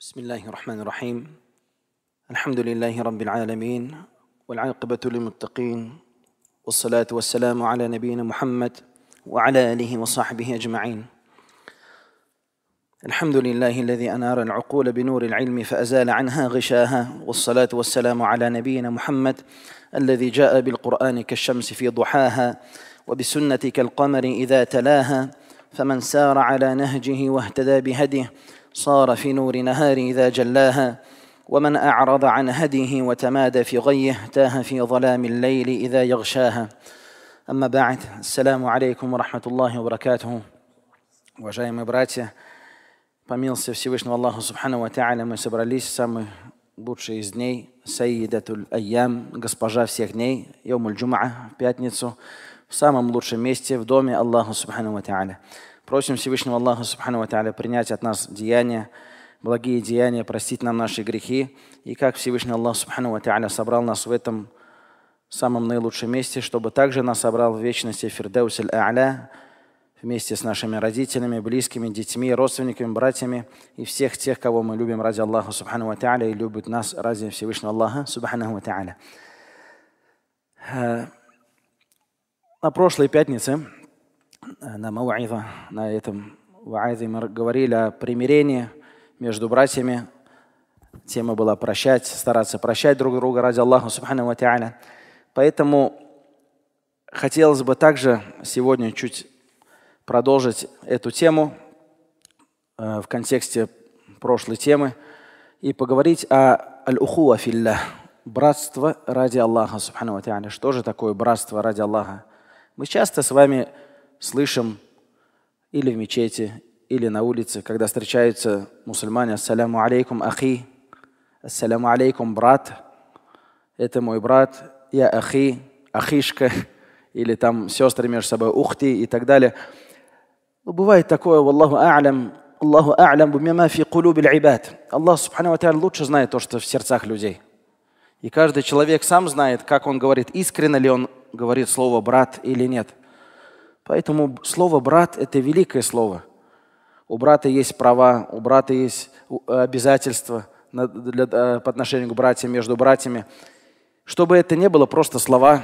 بسم الله الرحمن الرحيم الحمد لله رب العالمين والعاقبة للمتقين والصلاة والسلام على نبينا محمد وعلى آله وصحبه أجمعين الحمد لله الذي أنار العقول بنور العلم فأزال عنها غشاها والصلاة والسلام على نبينا محمد الذي جاء بالقرآن كالشمس في ضحاها وبسنة كالقمر إذا تلاها فمن سار على نهجه واهتدى بهديه صار في نور نهار إذا جلاها ومن أعرض عن هديه وتمادى في غيه تاه في ظلام الليل إذا يغشاها أما بعد السلام عليكم ورحمة الله وبركاته Уважаемые братья, по милости Всевышнего Аллаха Субхану Ва Та'аля, мы собрались в самый лучший из дней, Саидатуль Айям, госпожа всех дней, Йомуль Джумаа, в пятницу, в самом лучшем месте, в доме Аллаха Субхану Ва Та'аля. Просим Всевышнего Аллаха Субхану Ва принять от нас деяния, благие деяния, простить нам наши грехи. И как Всевышний Аллах Субхану Ва собрал нас в этом самом наилучшем месте, чтобы также нас собрал в вечности Фирдеусель А'ля, вместе с нашими родителями, близкими, детьми, родственниками, братьями и всех тех, кого мы любим ради Аллаха Субхану Ва и любит нас ради Всевышнего Аллаха Субхану Ва э, На прошлой пятнице на Мауаиза, на этом Ваазе мы говорили о примирении между братьями. Тема была прощать, стараться прощать друг друга ради Аллаха Субхану Ва Поэтому хотелось бы также сегодня чуть продолжить эту тему э, в контексте прошлой темы и поговорить о аль-ухуа филля, братство ради Аллаха Субхану Ва Что же такое братство ради Аллаха? Мы часто с вами слышим или в мечети, или на улице, когда встречаются мусульмане, ассаляму алейкум ахи, ассаляму алейкум брат, это мой брат, я ахи, ахишка, или там сестры между собой, ухти и так далее. Ну, бывает такое, Аллаху а'лям, Аллаху а'лям бимма фи кулуби ибад. Аллах субхану ва лучше знает то, что в сердцах людей. И каждый человек сам знает, как он говорит, искренне ли он говорит слово «брат» или нет – Поэтому слово «брат» – это великое слово. У брата есть права, у брата есть э, обязательства э, по отношению к братьям, между братьями. Чтобы это не было просто слова,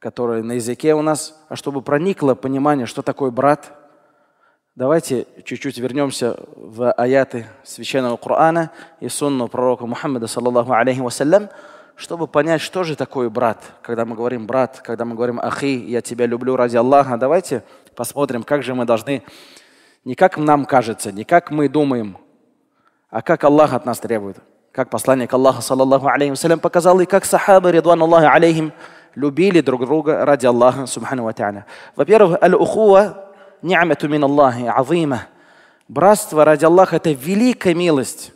которые на языке у нас, а чтобы проникло понимание, что такое брат. Давайте чуть-чуть вернемся в аяты Священного Корана и сунну пророка Мухаммада, саллаллаху алейхи вассалям, чтобы понять, что же такое брат. Когда мы говорим брат, когда мы говорим ахи, я тебя люблю ради Аллаха, давайте посмотрим, как же мы должны, не как нам кажется, не как мы думаем, а как Аллах от нас требует. Как посланник Аллаха, саллаллаху алейхи показал, и как сахабы, ридван Аллахи алейхим, любили друг друга ради Аллаха, субхану ва Во-первых, аль-ухуа ни'мату мин Аллахи, азима. Братство ради Аллаха – это великая милость.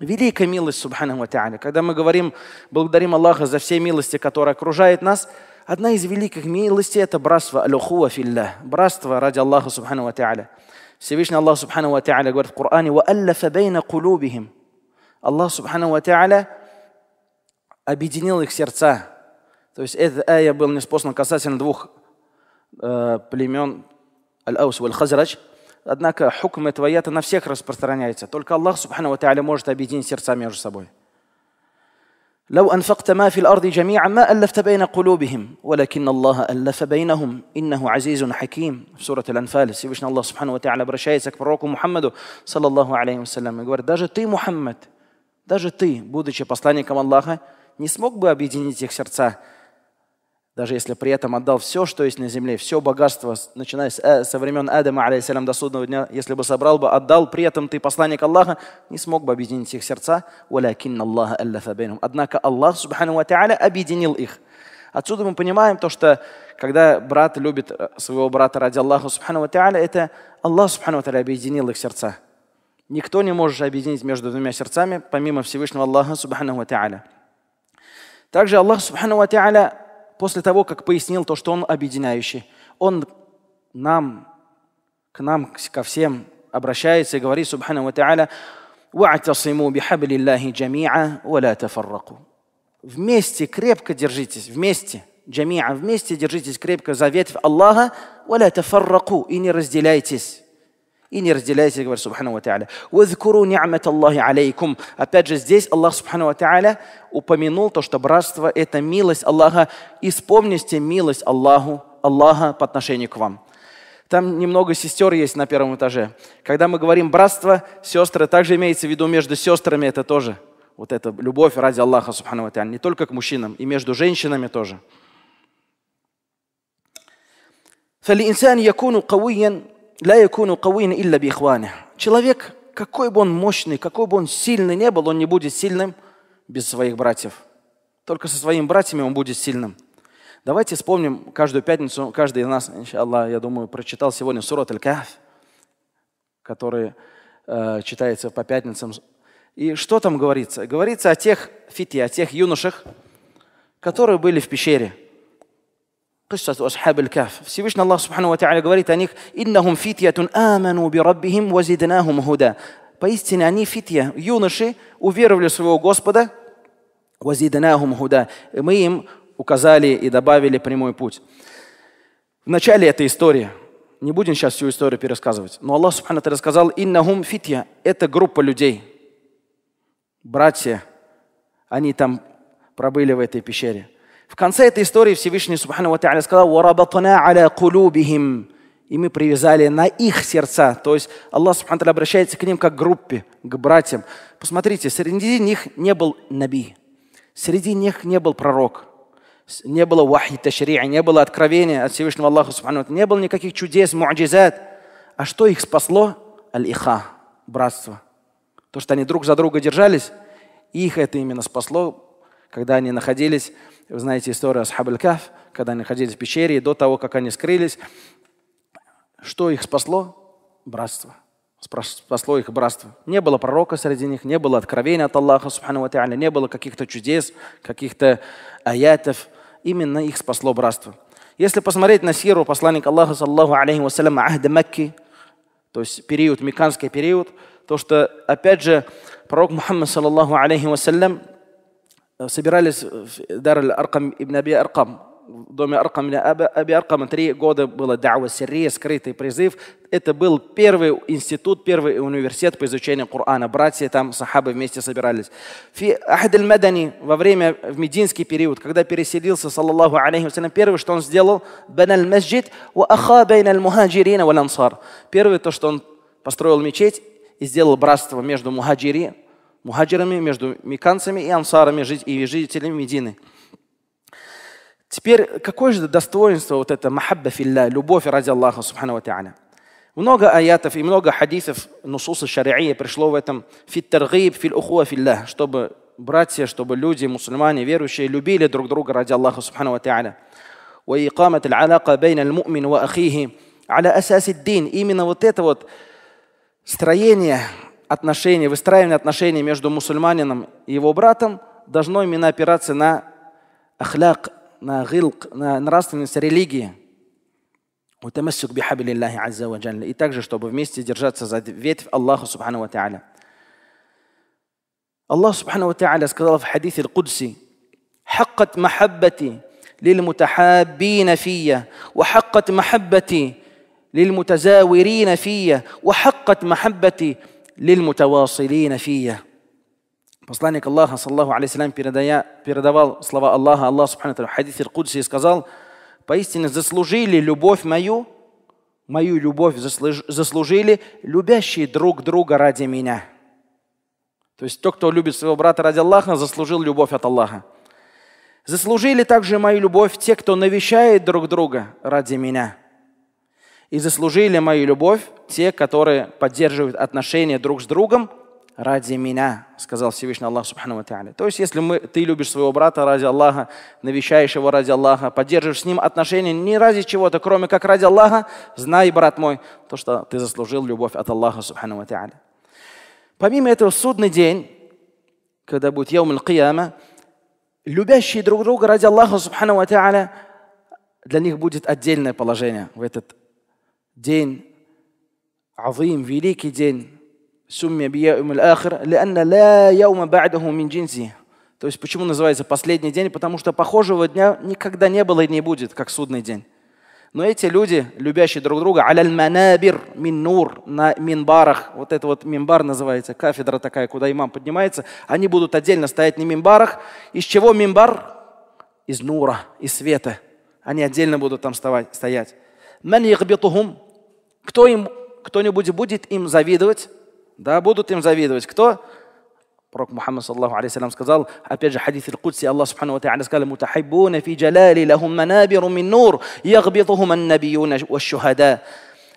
Великая милость Субхану Тааля. Когда мы говорим, благодарим Аллаха за все милости, которые окружают нас, одна из великих милостей – это братство алюхуа филля, братство ради Аллаха Субхану Тааля. Всевышний Аллах Субхану Тааля говорит в Коране «Вааллафа бейна кулубихим». Аллах Субхану Тааля объединил их сердца. То есть эта ая была неспособна касательно двух э, племен Аль-Аус и Аль-Хазрач – однако хукм этого аята на всех распространяется. Только Аллах, Субхану Ва может объединить сердца между собой. لو أنفقت ما في الأرض جميعا ما ألفت بين قلوبهم ولكن الله ألف بينهم إنه عزيز حكيم في سورة الأنفال Всевышний الله سبحانه وتعالى برشايسك к пророку Мухаммаду, саллаллаху алейхи вассалям, и говорит, даже ты, محمد даже ты, будучи посланником Аллаха, не смог бы объединить их сердца даже если при этом отдал все, что есть на земле, все богатство, начиная с, э, со времен Адама, алейсалям, до судного дня, если бы собрал бы, отдал, при этом ты, посланник Аллаха, не смог бы объединить их сердца. Однако Аллах, субхану ва объединил их. Отсюда мы понимаем то, что когда брат любит э, своего брата ради Аллаха, субхану ва это Аллах, субхану ва объединил их сердца. Никто не может объединить между двумя сердцами, помимо Всевышнего Аллаха, субхану ва Также Аллах, субхану ва после того, как пояснил то, что Он объединяющий, Он нам, к нам, ко всем обращается и говорит, Субхану Ва Та'аля, «Ва'тасиму бихабли Аллахи джами'а, Вместе крепко держитесь, вместе, джами'а, вместе держитесь крепко за ветвь Аллаха, ва ла и не разделяйтесь. И не разделяйте, говорит Субхану Ва «Вазкуру ни'мат Аллахи алейкум». Опять же, здесь Аллах Субхану Ва упомянул то, что братство – это милость Аллаха. И вспомните милость Аллаху, Аллаха по отношению к вам. Там немного сестер есть на первом этаже. Когда мы говорим братство, сестры, также имеется в виду между сестрами это тоже. Вот это любовь ради Аллаха, субхану ва не только к мужчинам, и между женщинами тоже. فالإنسان يكون قويا لا يكون قوين إلا بإخوانه. Человек, какой бы он мощный, какой бы он сильный не был, он не будет сильным без своих братьев. Только со своими братьями он будет сильным. Давайте вспомним каждую пятницу, каждый из нас, иншаллах, я думаю, прочитал сегодня сурат аль-Кахф, который э, читается по пятницам. И что там говорится? Говорится о тех фити, о тех юношах, которые были в пещере – قصة أصحاب الكهف Всевышний Аллах Субхану Ва говорит о них «Иннахум фитьятун аману би раббихим вазиднахум худа» Поистине они фитья, юноши, уверовали в своего Господа «Вазиднахум худа» Мы им указали и добавили прямой путь. В начале этой истории, не будем сейчас всю историю пересказывать, но Аллах Субхану Ва сказал «Иннахум фитья» – это группа людей, братья, они там пробыли в этой пещере – в конце этой истории Всевышний Субхану Ва сказал «Варабатна аля кулубихим» и мы привязали на их сердца. То есть Аллах Субхану обращается к ним как к группе, к братьям. Посмотрите, среди них не был наби, среди них не был пророк, не было вахи ташри'а, не было откровения от Всевышнего Аллаха Субхану не было никаких чудес, муаджизат. А что их спасло? Аль-Иха, братство. То, что они друг за друга держались, их это именно спасло, когда они находились, вы знаете историю Асхабалькаф, когда они находились в пещере, и до того, как они скрылись, что их спасло? Братство. Спасло их братство. Не было пророка среди них, не было откровения от Аллаха, не было каких-то чудес, каких-то аятов. Именно их спасло братство. Если посмотреть на сиру посланника Аллаха, саллаху алейхи вассалям, Ахда Мекки, то есть период, меканский период, то что, опять же, пророк Мухаммад, саллаху алейхи вассалям, Э, собирались э, в э, Дараль Аркам ибн Аби Аркам, в доме Аркам Аби аркам. три года было дауа сирия, скрытый призыв. Это был первый институт, первый университет по изучению Корана. Братья там, сахабы вместе собирались. Ахдель Мадани во время, в мединский период, когда переселился, саллаллаху алейхи вассалям, первое, что он сделал, баналь масджид ва аха бейналь мухаджирина Первое, то, что он построил мечеть и сделал братство между мухаджирин мухаджирами, между меканцами и ансарами, и жителями Медины. Теперь, какое же достоинство вот это махабба филля, любовь ради Аллаха, субхану ва та'аля. Много аятов и много хадисов нусуса шари'ия пришло в этом фит таргиб, фил ухуа филля, чтобы братья, чтобы люди, мусульмане, верующие, любили друг друга ради Аллаха, субхану ва та'аля. وإقامة العلاقة بين المؤمن وأخيه على أساس الدين. Именно вот это вот строение отношения, выстраивание отношений между мусульманином и его братом должно именно опираться на ахляк, на гилк, на нравственность религии. И также, чтобы вместе держаться за ветвь Аллаха Субхану Ва Аллах Субхану Ва сказал в хадисе Аль-Кудси, حقت محبتي للمتحابين في وحقت محبتي للمتزاورين في وحقت محبتي лильмутавасилина фия. Посланник Аллаха, саллаху алейсалям, передавал слова Аллаха, Аллах, субхану в хадисе Иркудси, и сказал, «Поистине заслужили любовь мою, мою любовь заслужили любящие друг друга ради меня». То есть тот, кто любит своего брата ради Аллаха, заслужил любовь от Аллаха. Заслужили также мою любовь те, кто навещает друг друга ради меня. И заслужили мою любовь те, которые поддерживают отношения друг с другом ради меня, сказал Всевышний Аллах Субхану Тааля. То есть, если мы, ты любишь своего брата ради Аллаха, навещаешь его ради Аллаха, поддерживаешь с ним отношения не ради чего-то, кроме как ради Аллаха, знай, брат мой, то, что ты заслужил любовь от Аллаха Субхану Тааля. Помимо этого, судный день, когда будет Яум Аль-Кияма, любящие друг друга ради Аллаха Субхану Тааля, для них будет отдельное положение в этот день عظيم великий день сумме бияум ахир лянна ля яума ба'даху мин джинси. То есть почему называется последний день? Потому что похожего дня никогда не было и не будет, как судный день. Но эти люди, любящие друг друга, аляль манабир мин нур на минбарах, вот это вот минбар называется, кафедра такая, куда имам поднимается, они будут отдельно стоять на минбарах. Из чего минбар? Из нура, из света. Они отдельно будут там стоять. Мен ягбитухум. Кто им, кто-нибудь будет им завидовать? Да, будут им завидовать. Кто? Пророк Мухаммад, саллаху алейсалям, сказал, опять же, хадис Аль-Кудси, Аллах, субхану ва та'аля, сказал, «Мутахиббуна фи джалали лахум манабиру мин нур, ягбитухум аннабиюна ва шухада».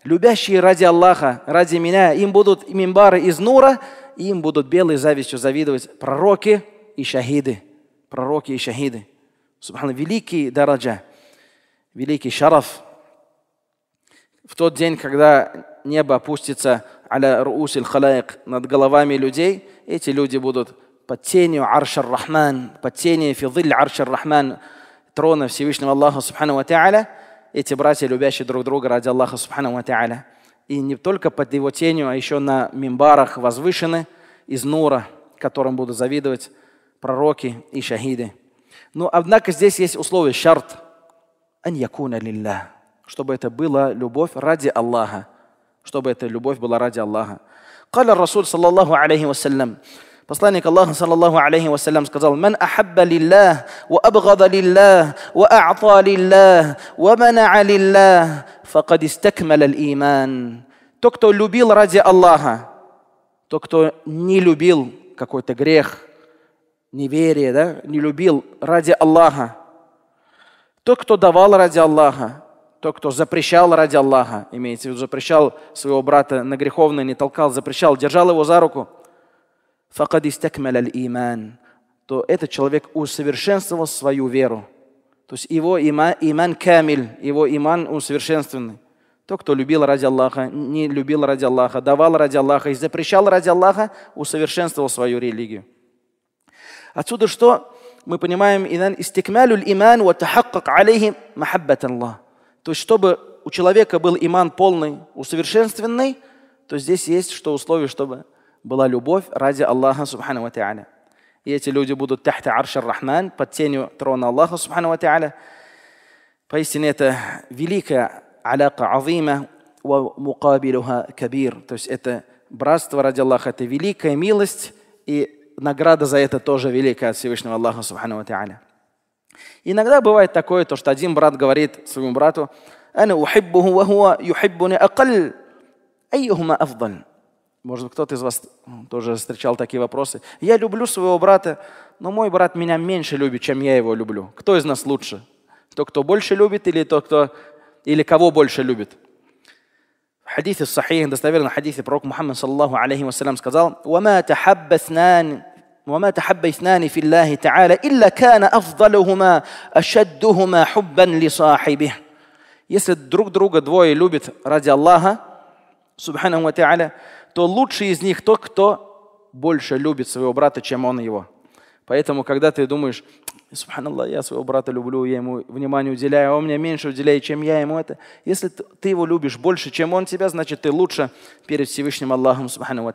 Любящие ради Аллаха, ради меня, им будут мимбары из нура, им будут белой завистью завидовать пророки и шахиды. Пророки и шахиды. Субхану, великий дараджа, великий шараф, в тот день, когда небо опустится аля руусиль халаик над головами людей, эти люди будут под тенью аршар рахман, под тенью фидыль аршар рахман, трона Всевышнего Аллаха Субхану Ва эти братья, любящие друг друга ради Аллаха Субхану Ва И не только под его тенью, а еще на мимбарах возвышены из нура, которым будут завидовать пророки и шахиды. Но, ну, однако, здесь есть условие, шарт. Ан якуна лилля чтобы это была любовь ради Аллаха. Чтобы эта любовь была ради Аллаха. قال Расул Саллаллаху алейхи عليه Посланник Аллаха, саллаллаху алейхи вассалям, сказал, «Ман ахабба лиллах, ва абгада лиллах, ва а'та лиллах, ва манаа лиллах, факад истакмала иман». То, кто любил ради Аллаха, то, кто не любил какой-то грех, неверие, да, не любил ради Аллаха, то, кто давал ради Аллаха, тот, кто запрещал ради Аллаха, имеется в виду, запрещал своего брата на греховное, не толкал, запрещал, держал его за руку, факад иман, то этот человек усовершенствовал свою веру. То есть его иман, иман камиль, его иман усовершенствованный. Тот, кто любил ради Аллаха, не любил ради Аллаха, давал ради Аллаха и запрещал ради Аллаха, усовершенствовал свою религию. Отсюда что? Мы понимаем, «Истикмалю иман ва тахаккак алейхи махаббат Аллах». То есть, чтобы у человека был иман полный, усовершенствованный, то здесь есть что условие, чтобы была любовь ради Аллаха Субхану Ва И эти люди будут тахта арша рахман, под тенью трона Аллаха Субхану Ва Поистине это великая аляка азима, мукабилюха кабир. То есть это братство ради Аллаха, это великая милость, и награда за это тоже великая от Всевышнего Аллаха Субхану Ва Иногда бывает такое, то, что один брат говорит своему брату, «Ана ухиббуху, ва хуа юхиббуни акаль, айюхума афдаль». Может, кто-то из вас тоже встречал такие вопросы. Я люблю своего брата, но мой брат меня меньше любит, чем я его люблю. Кто из нас лучше? Тот, кто больше любит или тот, кто или кого больше любит? В хадисе сахих, достоверно хадисе пророк Мухаммад, саллаху алейхи вассалям, сказал, «Вама тахаббаснан وما تحب اثنان في الله تعالى إلا كان أفضلهما أشدهما حبا لصاحبه Если друг друга двое любят ради Аллаха, субхану ва то лучший из них тот, кто больше любит своего брата, чем он его. Поэтому, когда ты думаешь, субханаллах, я своего брата люблю, я ему внимание уделяю, а он мне меньше уделяет, чем я ему это. Если ты его любишь больше, чем он тебя, значит ты лучше перед Всевышним Аллахом, субхану ва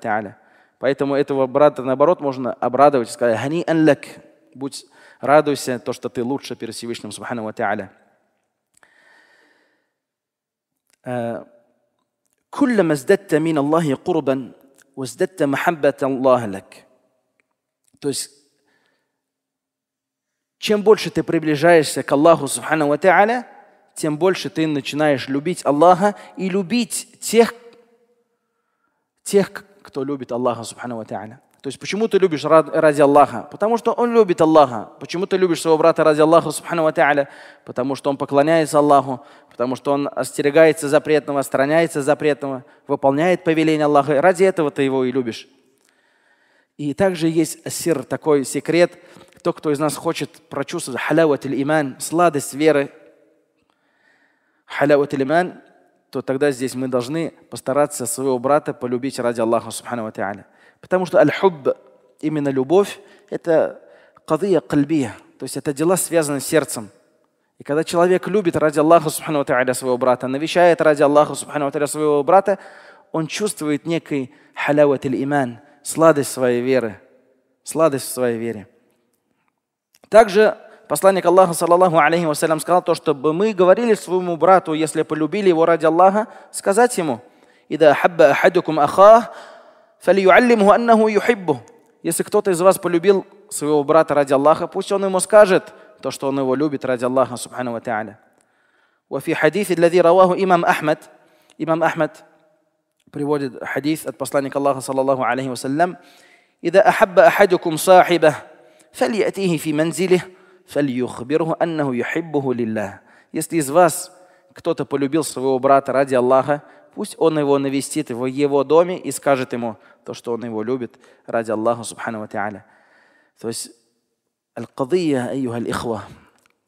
Поэтому этого брата, наоборот, можно обрадовать и сказать, «Хани анлак» – «Будь, радуйся, то, что ты лучше перед Всевышним, Субхану Ва Та'аля». كلما ازددت من الله قربا وازددت محبة الله لك. То есть, чем больше ты приближаешься к Аллаху, Субхану Ва Та'аля, тем больше ты начинаешь любить Аллаха и любить тех, тех, кто любит Аллаха Субхану Тааля. То есть почему ты любишь ради Аллаха? Потому что он любит Аллаха. Почему ты любишь своего брата ради Аллаха Субхану Тааля? Потому что он поклоняется Аллаху, потому что он остерегается запретного, отстраняется запретного, выполняет повеление Аллаха. Ради этого ты его и любишь. И также есть сир, такой секрет. Тот, кто из нас хочет прочувствовать халяват иман, сладость веры, халяват иман, то тогда здесь мы должны постараться своего брата полюбить ради Аллаха Субхану Тааля. Потому что аль-хубб, именно любовь, это кадыя кальбия, то есть это дела, связанные с сердцем. И когда человек любит ради Аллаха Субхану Тааля своего брата, навещает ради Аллаха Субхану Тааля своего брата, он чувствует некий халяват или иман, сладость своей веры, сладость в своей вере. Также посланник Аллаха, саллаллаху алейхи вассалям, сказал то, чтобы мы говорили своему брату, если полюбили его ради Аллаха, сказать ему, «Ида хабба ахадукум ахах, фалиюаллимху аннаху юхиббу». Если кто-то из вас полюбил своего брата ради Аллаха, пусть он ему скажет то, что он его любит ради Аллаха, субхану ва та'аля. وفي حديث الذي رواه إمام أحمد إمام أحمد приводит حديث от посланника Аллаха صلى الله عليه وسلم إذا أحب أحدكم صاحبه فليأتيه في منزله فَلْيُخْبِرْهُ أَنَّهُ يُحِبُّهُ لِلَّهِ Если из вас кто-то полюбил своего брата ради Аллаха, пусть он его навестит в его доме и скажет ему то, что он его любит ради Аллаха Субхану Та'аля. То есть Аль-Кадыя, айюха ихва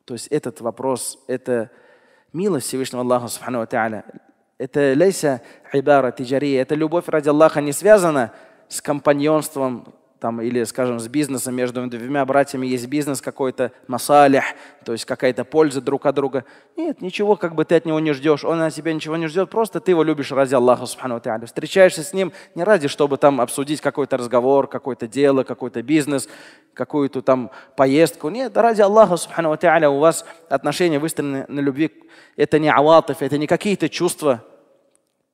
То есть этот вопрос, это милость Всевышнего Аллаха Субхану Та'аля. Это лейса ибара тиджария. Это любовь ради Аллаха не связана с компаньонством, там, или, скажем, с бизнесом, между двумя братьями есть бизнес какой-то, масалих, то есть какая-то польза друг от друга. Нет, ничего как бы ты от него не ждешь, он от тебя ничего не ждет, просто ты его любишь ради Аллаха, субхану та'аля. Встречаешься с ним не ради, чтобы там обсудить какой-то разговор, какое-то дело, какой-то бизнес, какую-то там поездку. Нет, ради Аллаха, субхану та'аля, у вас отношения выстроены на любви. Это не аватов, это не какие-то чувства,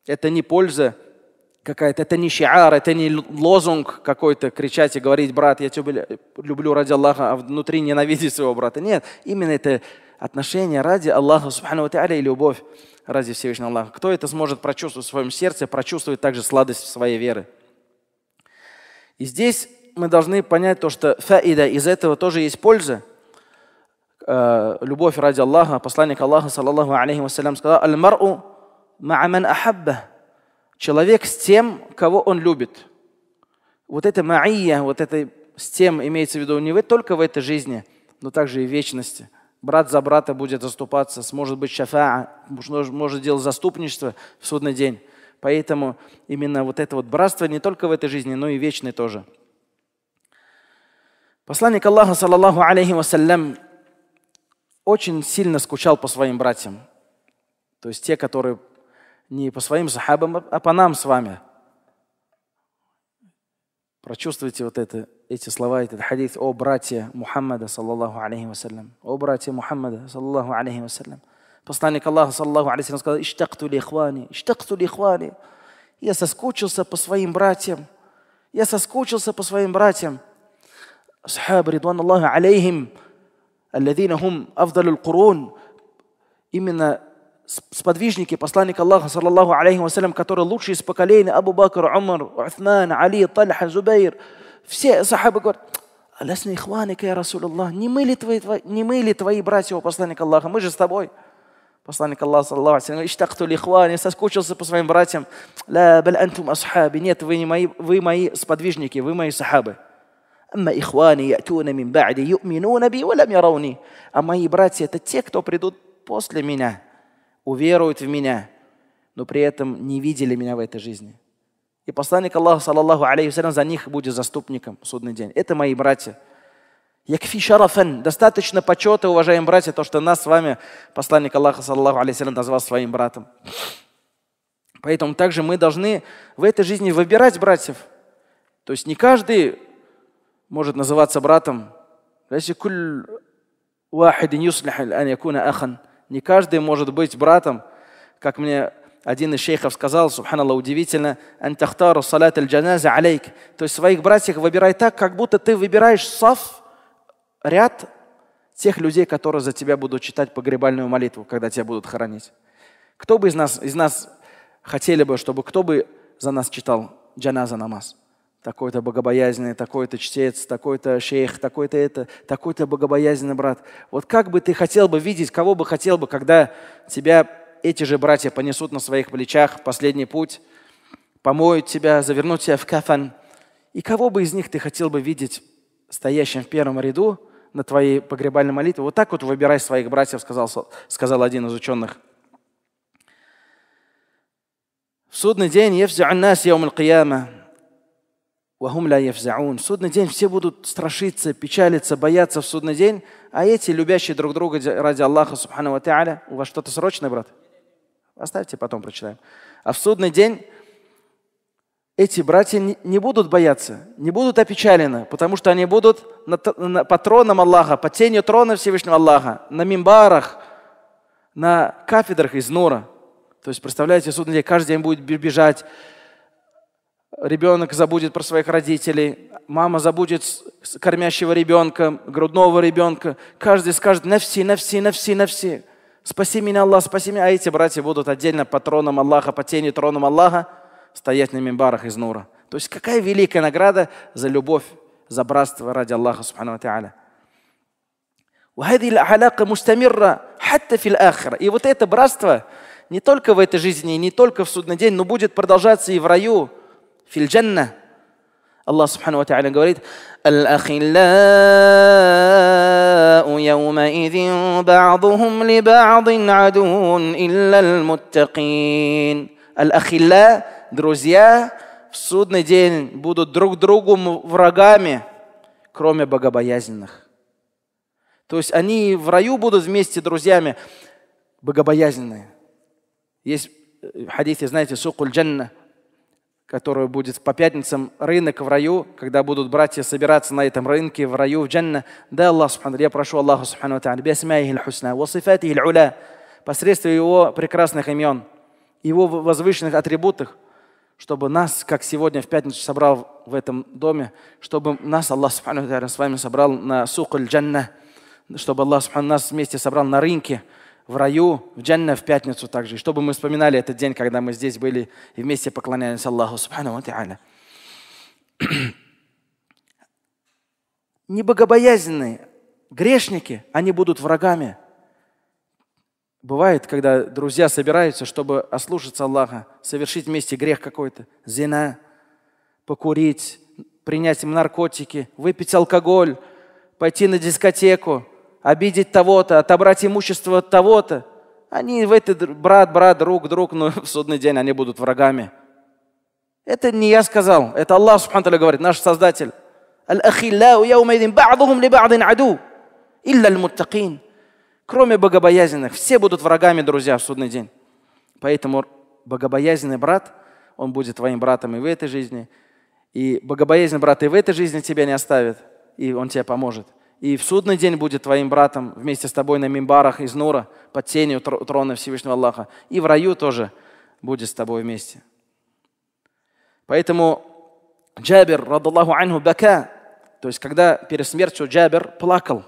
это не польза, какая-то, это не шиар, это не лозунг какой-то, кричать и говорить, брат, я тебя люблю ради Аллаха, а внутри ненавидеть своего брата. Нет, именно это отношение ради Аллаха, субхану ва и любовь ради Всевышнего Аллаха. Кто это сможет прочувствовать в своем сердце, прочувствовать также сладость своей веры. И здесь мы должны понять то, что фаида, из этого тоже есть польза. Э, любовь ради Аллаха, посланник Аллаха, саллаллаху алейхи вассалям, сказал, «Аль-мар'у ма'аман ахаббах» человек с тем, кого он любит. Вот это маия, вот это с тем имеется в виду не только в этой жизни, но также и в вечности. Брат за брата будет заступаться, сможет быть шафа, может делать заступничество в судный день. Поэтому именно вот это вот братство не только в этой жизни, но и вечное тоже. Посланник Аллаха, саллаллаху алейхи вассалям, очень сильно скучал по своим братьям. То есть те, которые не по своим сахабам, а по нам с вами. Прочувствуйте вот это, эти слова, этот хадис о братья Мухаммада, саллаллаху алейхи вассалям. О братья Мухаммада, саллаллаху алейхи вассалям. Посланник Аллаха, саллаллаху алейхи вассалям, сказал, «Иштакту ли ихвани, иштакту ли ихвани». Я соскучился по своим братьям. Я соскучился по своим братьям. Сахабы, ридуан Аллаха алейхим, аллазина хум афдалюл курун. Именно сподвижники посланника Аллаха, саллаллаху алейхи вассалям, которые лучшие из поколений, Абу Бакр, Умар, Утман, Али, Тальха, Зубейр, все сахабы говорят, «Алясна ихваника, я Расул Аллах, не мы ли твои, твои, не мы ли твои братья, о посланник Аллаха, мы же с тобой». Посланник Аллаха, саллаллаху алейхи вассалям, «Иштакту лихван, я соскучился по своим братьям». «Ла бал антум асхаби». Нет, вы не мои, вы мои сподвижники, вы мои сахабы. «Амма ихвани ятуна мин ба'ди ю'минуна би, валям ярауни». А мои братья – это те, кто придут после меня – уверуют в меня, но при этом не видели меня в этой жизни. И посланник Аллаха, саллаллаху алейхи за них будет заступником в судный день. Это мои братья. Якфи шарафен. Достаточно почета, уважаемые братья, то, что нас с вами посланник Аллаха, саллаллаху алейхи назвал своим братом. Поэтому также мы должны в этой жизни выбирать братьев. То есть не каждый может называться братом. Не каждый может быть братом, как мне один из шейхов сказал, субханаллах, удивительно, «Антахтару салат аль-джаназа алейк». То есть своих братьев выбирай так, как будто ты выбираешь саф, ряд тех людей, которые за тебя будут читать погребальную молитву, когда тебя будут хоронить. Кто бы из нас, из нас хотели бы, чтобы кто бы за нас читал джаназа намаз? такой-то богобоязненный, такой-то чтец, такой-то шейх, такой-то это, такой-то богобоязненный брат. Вот как бы ты хотел бы видеть, кого бы хотел бы, когда тебя эти же братья понесут на своих плечах последний путь, помоют тебя, завернут тебя в кафан. И кого бы из них ты хотел бы видеть стоящим в первом ряду на твоей погребальной молитве? Вот так вот выбирай своих братьев, сказал, сказал один из ученых. В судный день, Вахумля Евзяун. В судный день все будут страшиться, печалиться, бояться в судный день. А эти, любящие друг друга ради Аллаха, субхану ва та'аля, у вас что-то срочное, брат? Оставьте, потом прочитаем. А в судный день эти братья не будут бояться, не будут опечалены, потому что они будут по тронам Аллаха, по тенью трона Всевышнего Аллаха, на мимбарах, на кафедрах из нура. То есть, представляете, судный день каждый день будет бежать, ребенок забудет про своих родителей, мама забудет кормящего ребенка, грудного ребенка. Каждый скажет «Нафси, на на все, все, на все, на все. Спаси меня, Аллах, спаси меня. А эти братья будут отдельно по тронам Аллаха, по тени троном Аллаха стоять на мимбарах из нура. То есть какая великая награда за любовь, за братство ради Аллаха, субхану та'аля. وهذه العلاقة مستمرة حتى في الآخرة. И вот это братство не только в этой жизни, не только в судный день, но будет продолжаться и в раю. في الجنة الله سبحانه وتعالى قال الأخلاء يومئذ بعضهم لبعض عدو إلا المتقين الأخلاء друзья в судный день будут друг другу врагами, кроме богобоязненных. То есть они в раю будут вместе друзьями богобоязненные. Есть в хадисе, знаете, сукуль джанна, которую будет по пятницам рынок в раю, когда будут братья собираться на этом рынке в раю, в джанна. Да, Аллах, я прошу Аллаха, субхану хусна, посредством Его прекрасных имен, Его возвышенных атрибутах, чтобы нас, как сегодня в пятницу собрал в этом доме, чтобы нас Аллах Субхану с вами собрал на сук джанна чтобы Аллах Субхану нас вместе собрал на рынке, в раю, в джанна в пятницу также. И чтобы мы вспоминали этот день, когда мы здесь были и вместе поклонялись Аллаху Субхану Та'аля. Небогобоязненные грешники, они будут врагами. Бывает, когда друзья собираются, чтобы ослушаться Аллаха, совершить вместе грех какой-то, зина, покурить, принять наркотики, выпить алкоголь, пойти на дискотеку – обидеть того-то, отобрать имущество от того-то. Они в этой брат, брат, друг, друг, но ну, в судный день они будут врагами. Это не я сказал, это Аллах Субхану говорит, наш Создатель. Кроме богобоязненных, все будут врагами, друзья, в судный день. Поэтому богобоязненный брат, он будет твоим братом и в этой жизни. И богобоязненный брат и в этой жизни тебя не оставит, и он тебе поможет и в судный день будет твоим братом вместе с тобой на мимбарах из Нура под тенью трона Всевышнего Аллаха. И в раю тоже будет с тобой вместе. Поэтому Джабир, радаллаху анху, бака, то есть когда перед смертью Джабир плакал.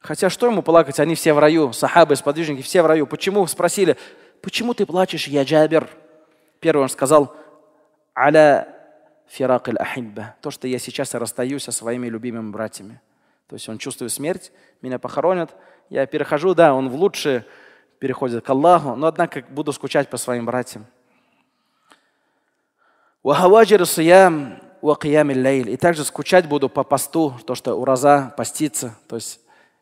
Хотя что ему плакать, они все в раю, сахабы, сподвижники, все в раю. Почему? Спросили, почему ты плачешь, я Джабир? Первый он сказал, аля фирак аль ахибба, то, что я сейчас расстаюсь со своими любимыми братьями. То есть он чувствует смерть, меня похоронят, я перехожу, да, он в лучшее переходит к Аллаху, но однако буду скучать по своим братьям. И также скучать буду по посту, то, что ураза, поститься, то есть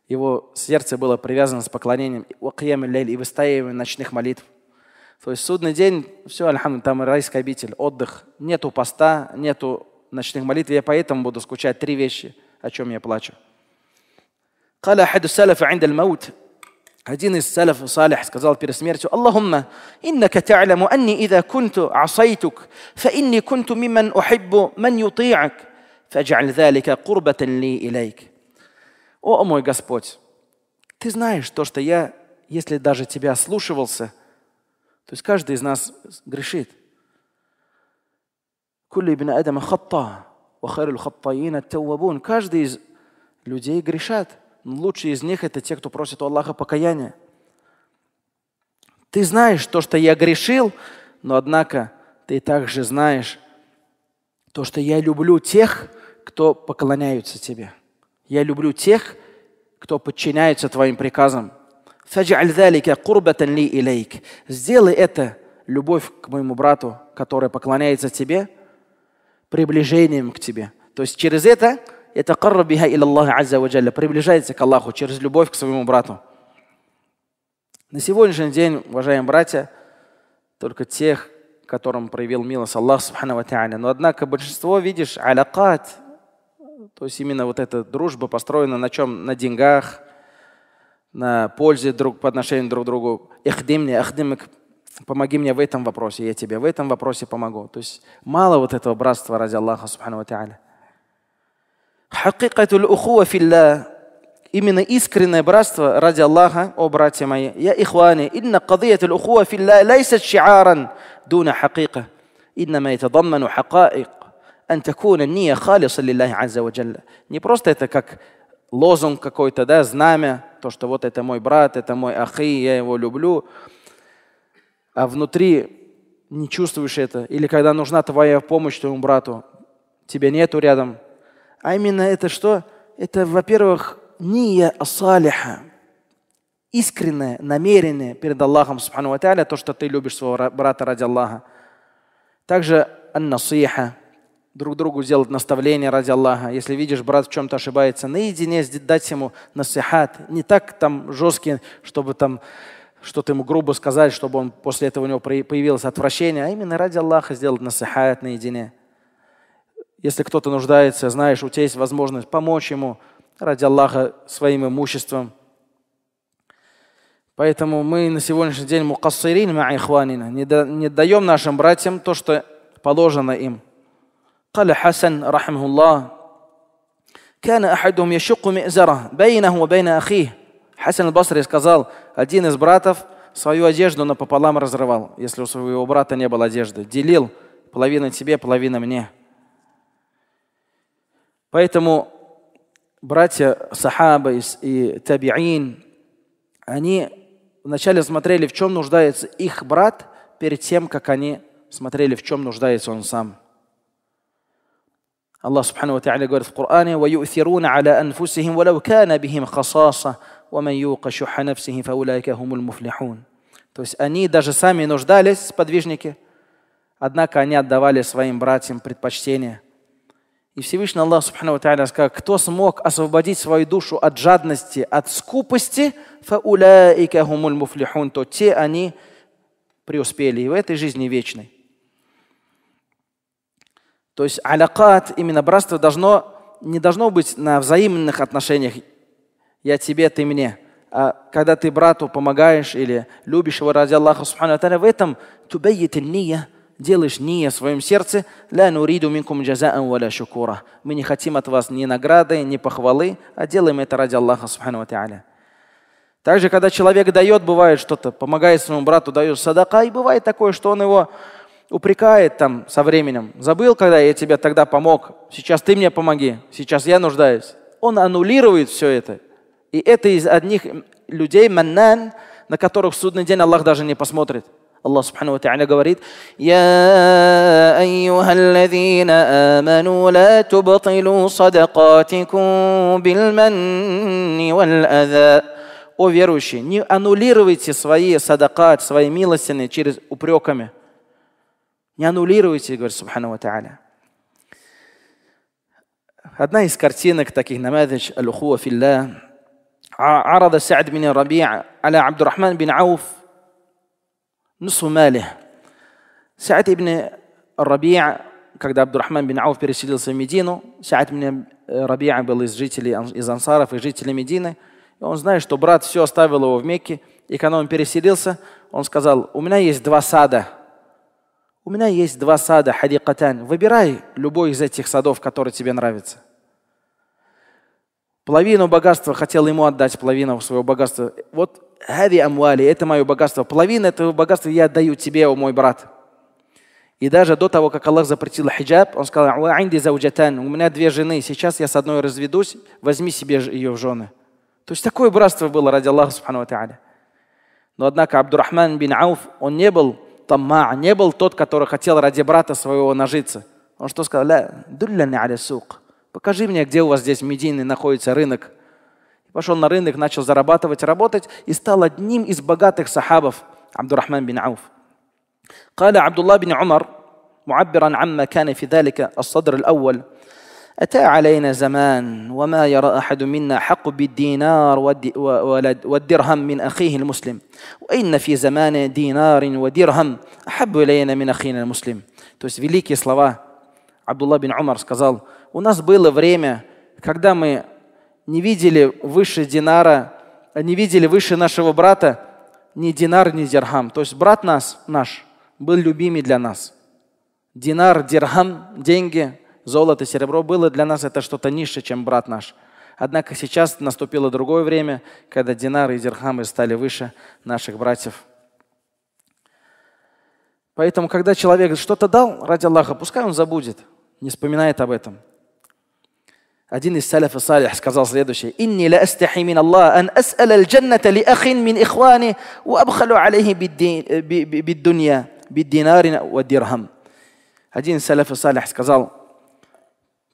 его сердце было привязано с поклонением и выстаиванием ночных молитв. То есть судный день, все, альхамду, там райский обитель, отдых. Нету поста, нету ночных молитв. Я поэтому буду скучать три вещи, о чем я плачу – قال أحد السلف عند الموت один из салаф салих сказал перед смертью, «Аллахумма, иннака та'ламу анни иза кунту асайтук, фа инни кунту мимман ухиббу ман юти'ак, фаджаль залика курбатан ли илейк». «О мой Господь, Ты знаешь то, что я, если даже Тебя слушался, то есть каждый из нас грешит. Кулли ибн Адама хатта, ва хайрул хаттаина Каждый из людей грешат. Ну, лучшие из них – это те, кто просит у Аллаха покаяния. Ты знаешь то, что я грешил, но однако ты также знаешь то, что я люблю тех, кто поклоняются тебе. Я люблю тех, кто подчиняется твоим приказам. Сделай это, любовь к моему брату, который поклоняется тебе, приближением к тебе. То есть через это это каррабиха или Аллах Азза приближается к Аллаху через любовь к своему брату. На сегодняшний день, уважаемые братья, только тех, которым проявил милость Аллах Субхану Но однако большинство, видишь, алякат, то есть именно вот эта дружба построена на чем? На деньгах, на пользе друг, по отношению друг к другу. Эхдимни, эхдимик, помоги мне в этом вопросе, я тебе в этом вопросе помогу. То есть мало вот этого братства ради Аллаха Субхану Тааля. Хакикатуль ухува филля. Именно искреннее братство ради Аллаха, о братья мои. Я ихвани. Инна кадиятуль ухува филля лейсат шиаран дуна хакика. Иннама итадамману хакаик. أن تكون النية خالصة لله عز وجل. Не просто это как лозунг какой-то, да, знамя, то, что вот это мой брат, это мой ахи, я его люблю, а внутри не чувствуешь это. Или когда нужна твоя помощь твоему брату, тебя нету рядом, а именно это что? Это, во-первых, ния асалиха, искреннее, намеренное перед Аллахом, субхану ва то, что ты любишь своего брата ради Аллаха. Также ан-насиха, друг другу сделать наставление ради Аллаха. Если видишь, брат в чем-то ошибается, наедине дать ему насихат. Не так там жесткий, чтобы там что-то ему грубо сказать, чтобы он после этого у него появилось отвращение, а именно ради Аллаха сделать насихат наедине. Если кто-то нуждается, знаешь, у тебя есть возможность помочь ему ради Аллаха своим имуществом. Поэтому мы на сегодняшний день мукассирин ма'ихванина, не даем нашим братьям то, что положено им. قال حسن رحمه الله كان أحدهم يشق مئزره بينه وبين أخيه حسن البصري сказал один из братьев, свою одежду напополам разрывал если у своего брата не было одежды делил половина тебе половина мне Поэтому братья сахаба и табиин, они вначале смотрели, в чем нуждается их брат, перед тем, как они смотрели, в чем нуждается он сам. Аллах Субхану Ва Та'аля говорит в Коране, وَيُؤْثِرُونَ عَلَىٰ أَنفُسِهِمْ وَلَوْ كَانَ بِهِمْ خَصَاصَةٌ وَمَنْ يُوقَ شُحَّ نَفْسِهِ فَأُولَٰئِكَ هُمُ الْمُفْلِحُونَ То есть они даже сами нуждались, подвижники, однако они отдавали своим братьям предпочтение – и Всевышний Аллах Субхану Тааля сказал, кто смог освободить свою душу от жадности, от скупости, муфлихун, то те они преуспели и в этой жизни вечной. То есть алякат, именно братство, должно, не должно быть на взаимных отношениях «я тебе, ты мне». А когда ты брату помогаешь или любишь его ради Аллаха, в этом тубайит ния – делаешь ния в своем сердце, ля нуриду минкум джазаан валя Мы не хотим от вас ни награды, ни похвалы, а делаем это ради Аллаха Субхану Та'аля. Также, когда человек дает, бывает что-то, помогает своему брату, дает садака, и бывает такое, что он его упрекает там со временем. Забыл, когда я тебе тогда помог, сейчас ты мне помоги, сейчас я нуждаюсь. Он аннулирует все это. И это из одних людей, маннан, на которых в судный день Аллах даже не посмотрит. الله سبحانه وتعالى قوريد يا أيها الذين آمنوا لا تبطلوا صدقاتكم بالمن والأذى О верующие, не аннулируйте свои садакат, свои милостины через упреками. Не аннулируйте, говорит Субхану Та'аля. Одна из картинок таких намадыч «Аль-Ухуа филля» Арада Саад бин Раби'а Аля عبد الرحمن بن عوف нусу мали. Саад ибн Рабиа, когда Абдурахман бин Ауф переселился в Медину, Саад ибн Рабиа был из жителей, из ансаров и жителей Медины. И он знает, что брат все оставил его в Мекке. И когда он переселился, он сказал, у меня есть два сада. У меня есть два сада, хадикатан. Выбирай любой из этих садов, который тебе нравится. Половину богатства хотел ему отдать, половину своего богатства. Вот «Хави амвали» – это мое богатство, половина этого богатства я даю тебе, о мой брат. И даже до того, как Аллах запретил хиджаб, он сказал, «Ва инди зауджатан» – у меня две жены, сейчас я с одной разведусь, возьми себе ее в жены. То есть такое братство было ради Аллаха, субхану ва Но однако Абдурахман бин Ауф, он не был тамма, не был тот, который хотел ради брата своего нажиться. Он что сказал? «Ля сук». Покажи мне, где у вас здесь в Медине находится рынок – Пошел на рынок, начал зарабатывать, работать и стал одним из богатых сахабов Абдурахман бин Ауф. قال عبد الله بن عمر معبرا عما كان في ذلك الصدر الأول أتى علينا زمان وما يرى أحد منا حق بالدينار والدرهم من أخيه المسلم وإن في زمان دينار ودرهم أحب إلينا من أخينا المسلم То есть великие слова Абдулла бин Умар сказал, у нас было время, когда мы не видели выше динара, а не видели выше нашего брата ни динар, ни дирхам. То есть брат нас, наш был любимый для нас. Динар, дирхам, деньги, золото, серебро было для нас это что-то ниже, чем брат наш. Однако сейчас наступило другое время, когда динары и дирхамы стали выше наших братьев. Поэтому, когда человек что-то дал ради Аллаха, пускай он забудет, не вспоминает об этом. Один из саляфа салих сказал следующее. «Инни ла астахи мин Аллах ан ас'ала аль-джанната ли ахин мин ихвани ва абхалу алейхи биддунья, э, динарин ва дирхам». Один из саляфа салих сказал,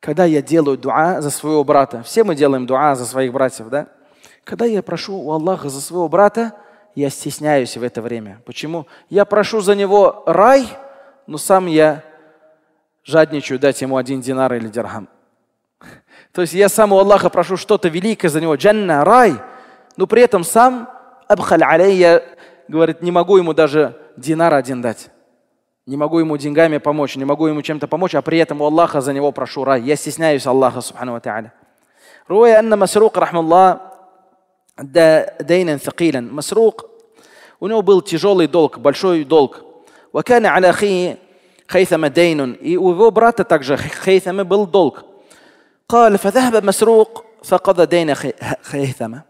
когда я делаю дуа за своего брата, все мы делаем дуа за своих братьев, да? Когда я прошу у Аллаха за своего брата, я стесняюсь в это время. Почему? Я прошу за него рай, но сам я жадничаю дать ему один динар или дирхам. То есть я сам у Аллаха прошу что-то великое за него, джанна, рай, но при этом сам абхаль алей, я, говорит, не могу ему даже динар один дать. Не могу ему деньгами помочь, не могу ему чем-то помочь, а при этом у Аллаха за него прошу рай. Я стесняюсь Аллаха, субхану ва анна масрук مسروق رحمه الله دينا ثقيلا مسروق у него был тяжелый долг, большой долг. وكان على أخيه خيثمة и у его брата также хейтама был долг. قال فذهب مسروق فقضى دين خيثمة.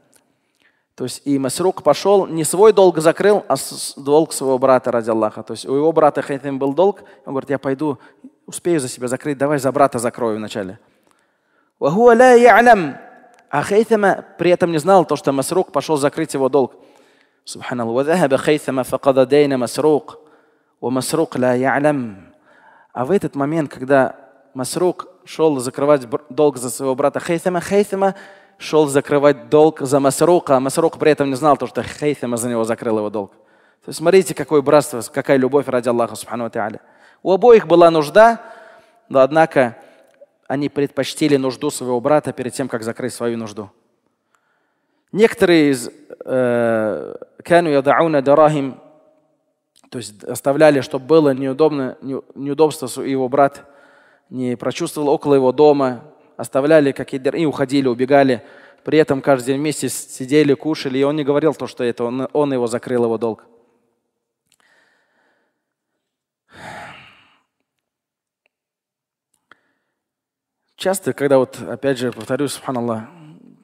То есть и Масрук пошел, не свой долг закрыл, а долг своего брата ради Аллаха. То есть у его брата Хайтим был долг, он говорит, я пойду, успею за себя закрыть, давай за брата закрою вначале. А Хайтима при этом не знал то, что Масрук пошел закрыть его долг. Субханаллах. А в этот момент, когда Масрук шел закрывать долг за своего брата Хейтема Хейтема шел закрывать долг за Масрука. Масрук при этом не знал то, что Хейтема за него закрыл его долг. То есть смотрите, какое братство, какая любовь ради Аллаха Субхану Тааля. У обоих была нужда, но однако они предпочтили нужду своего брата перед тем, как закрыть свою нужду. Некоторые из э, Кану Ядауна Дарахим, то есть оставляли, чтобы было неудобно, неудобство его брат не прочувствовал около его дома, оставляли какие-то и уходили, убегали. При этом каждый день вместе сидели, кушали, и он не говорил то, что это он, он его закрыл, его долг. Часто, когда вот, опять же, повторюсь, субханаллах,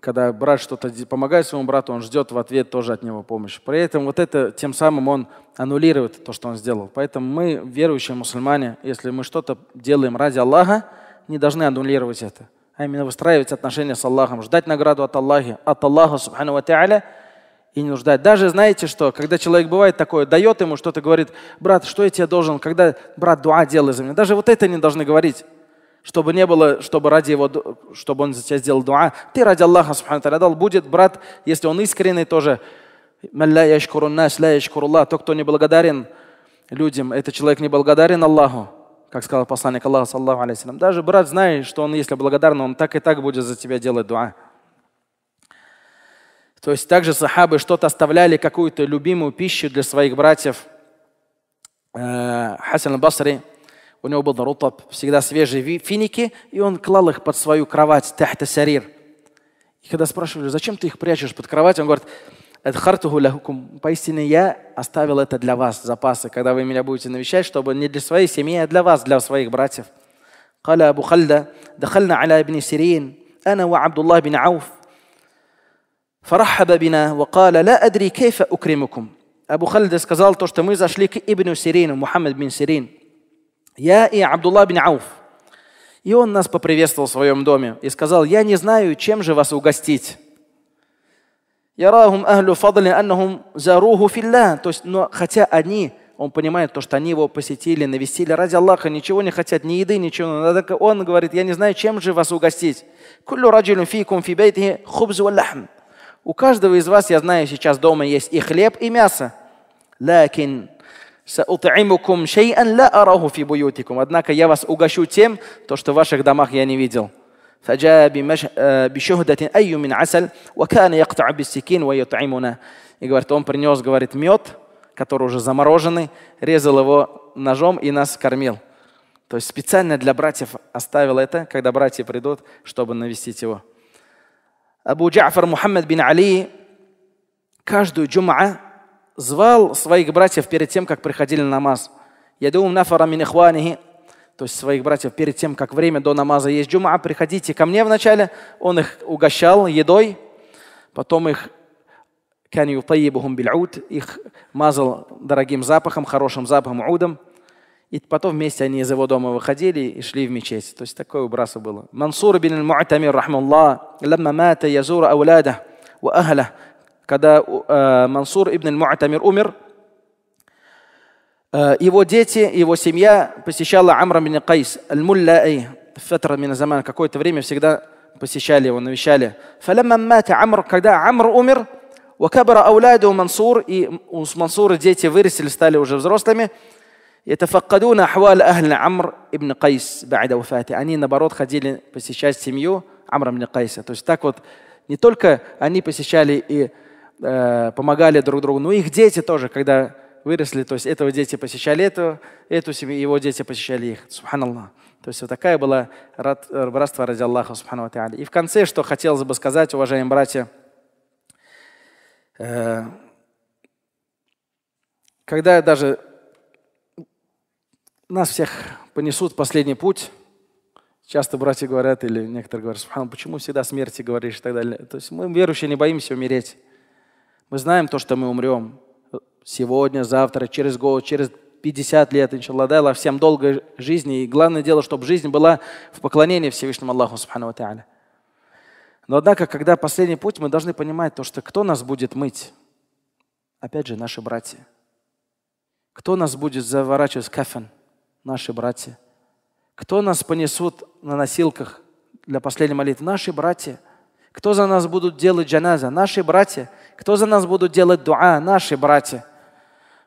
когда брат что-то помогает своему брату, он ждет в ответ тоже от него помощи. При этом вот это тем самым он аннулирует то, что он сделал. Поэтому мы, верующие мусульмане, если мы что-то делаем ради Аллаха, не должны аннулировать это, а именно выстраивать отношения с Аллахом, ждать награду от Аллаха, от Аллаха, субхану ва та'аля, и не ждать. Даже знаете что, когда человек бывает такое, дает ему что-то, говорит, брат, что я тебе должен, когда брат дуа делай за меня. Даже вот это не должны говорить чтобы не было, чтобы ради его, чтобы он за тебя сделал дуа. Ты ради Аллаха, субхану дал. Будет брат, если он искренний, тоже. То, кто не благодарен людям, этот человек не благодарен Аллаху. Как сказал посланник Аллаха, саллаху алейсалам. Даже брат знает, что он, если благодарен, он так и так будет за тебя делать дуа. То есть также сахабы что-то оставляли, какую-то любимую пищу для своих братьев. Э, Хасан басри у него был рутаб, всегда свежие финики, и он клал их под свою кровать, тахта сарир. И когда спрашивали, зачем ты их прячешь под кровать, он говорит, Поистине я оставил это для вас, запасы, когда вы меня будете навещать, чтобы не для своей семьи, а для вас, для своих братьев. Абу Халда خلدة على ابن سيرين أنا وعبد الله بن عوف فرحب بنا وقال لا أدري كيف أكرمكم أبو خلدة сказал то, что мы зашли к Ибн Сирину, Мухаммад бин Сирин. Я и Абдулла бин Ауф. И он нас поприветствовал в своем доме и сказал, я не знаю, чем же вас угостить. Ярахум ахлю фадли аннахум заруху филля. То есть, но хотя они, он понимает то, что они его посетили, навестили ради Аллаха, ничего не хотят, ни еды, ничего. Однако он говорит, я не знаю, чем же вас угостить. Куллю раджилю фикум фи хубзу лахм. У каждого из вас, я знаю, сейчас дома есть и хлеб, и мясо. Лакин Саутаимукум шейан ла араху фи буютикум. Однако я вас угощу тем, то, что в ваших домах я не видел. فجاء بشهدة أي من عسل وكان يقطع بالسكين ويطعمنا. И говорит, он принес, говорит, мед, который уже замороженный, резал его ножом и нас кормил. То есть специально для братьев оставил это, когда братья придут, чтобы навестить его. Абу Джафар Мухаммад бин Али каждую джум'а звал своих братьев перед тем, как приходили на намаз. Я думаю, нафара мин то есть своих братьев перед тем, как время до намаза есть джума, приходите ко мне вначале. Он их угощал едой, потом их их мазал дорогим запахом, хорошим запахом, удом. И потом вместе они из его дома выходили и шли в мечеть. То есть такое убрасо было. Мансур бин аль-Му'тамир, рахмаллах, лама мата язура аулада ва ахля когда э, Мансур ибн Муатамир умер, э, его дети, его семья посещала Амра бин Кайс, аль-Муллаи, фетра мин заман, какое-то время всегда посещали его, навещали. Амр, когда Амр умер, Вакабара ауляду Мансур, и у Мансура дети выросли, стали уже взрослыми. يتفقدون أحوال أهل عمرو ابن قيس بعد وفاته. Они, наоборот, ходили посещать семью Амра ибн Кайса. То есть так вот не только они посещали и э, помогали друг другу. Ну, их дети тоже, когда выросли, то есть этого дети посещали эту, эту семью, его дети посещали их. Субханаллах. То есть вот такая была э, братство ради Аллаха, субхану ва И в конце, что хотелось бы сказать, уважаемые братья, э, когда даже нас всех понесут последний путь, Часто братья говорят, или некоторые говорят, почему всегда смерти говоришь и так далее. То есть мы, верующие, не боимся умереть. Мы знаем то, что мы умрем. Сегодня, завтра, через год, через 50 лет, иншаллах, дай Аллах всем долгой жизни. И главное дело, чтобы жизнь была в поклонении Всевышнему Аллаху, субхану тааля. Но однако, когда последний путь, мы должны понимать то, что кто нас будет мыть? Опять же, наши братья. Кто нас будет заворачивать в кафен? Наши братья. Кто нас понесут на носилках для последней молитвы? Наши братья. Кто за нас будут делать джаназа? Наши братья. Кто за нас будут делать дуа? Наши братья.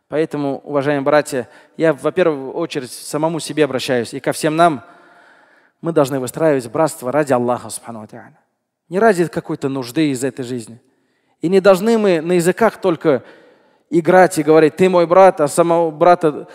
Поэтому, уважаемые братья, я, во первых первую очередь, самому себе обращаюсь и ко всем нам. Мы должны выстраивать братство ради Аллаха, не ради какой-то нужды из этой жизни. И не должны мы на языках только играть и говорить, ты мой брат, а самого брата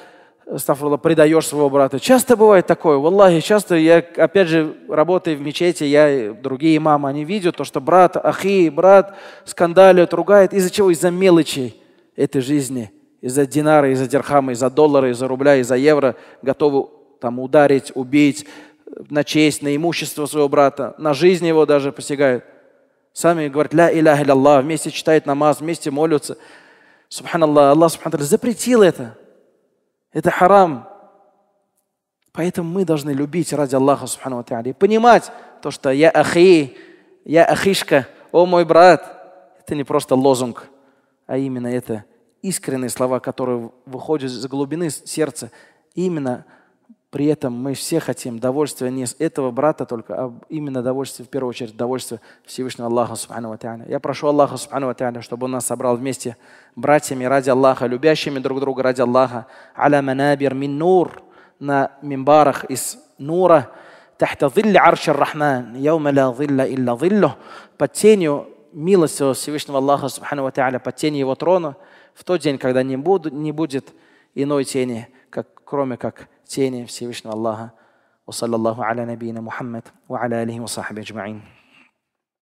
стафрулла, предаешь своего брата. Часто бывает такое, в Аллахе часто я, опять же, работая в мечети, я, другие имамы, они видят то, что брат, ахи, брат скандалит, ругает. Из-за чего? Из-за мелочей этой жизни. Из-за динара, из-за дирхама, из-за доллара, из-за рубля, из-за евро готовы там ударить, убить, на честь, на имущество своего брата, на жизнь его даже посягают. Сами говорят, ля илях Аллах, вместе читают намаз, вместе молятся. Субханаллах, Аллах, субханаллах, запретил это. Это харам. Поэтому мы должны любить ради Аллаха Субхану и понимать то, что я ахи, я ахишка, о мой брат, это не просто лозунг, а именно это искренние слова, которые выходят из глубины сердца. именно при этом мы все хотим довольствия не с этого брата только, а именно довольствие, в первую очередь, довольствие Всевышнего Аллаха Субхану Я прошу Аллаха Субхану чтобы Он нас собрал вместе братьями ради Аллаха, любящими друг друга ради Аллаха. Аля манабир мин нур на мимбарах из нура. Тахта зилля арши рахман. Яума ла зилля илля зиллю. Под тенью милостью Всевышнего Аллаха Субхану Та'аля, под тенью Его трона, в тот день, когда не, буду, не будет иной тени, как, кроме как سيني Всевышнего الله وصلى الله على نبينا محمد وعلى آله وصحبه أجمعين.